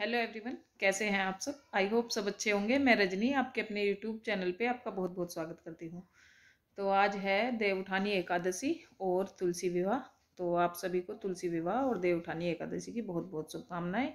hello everyone कैसे हैं आप सब आई होप सब अच्छे होंगे मैं रजनी आपके अपने यूट्यूब चैनल पे आपका बहुत बहुत स्वागत करती हूँ तो आज है उठानी एकादशी और तुलसी विवाह तो आप सभी को तुलसी विवाह और उठानी एकादशी की बहुत बहुत शुभकामनाएं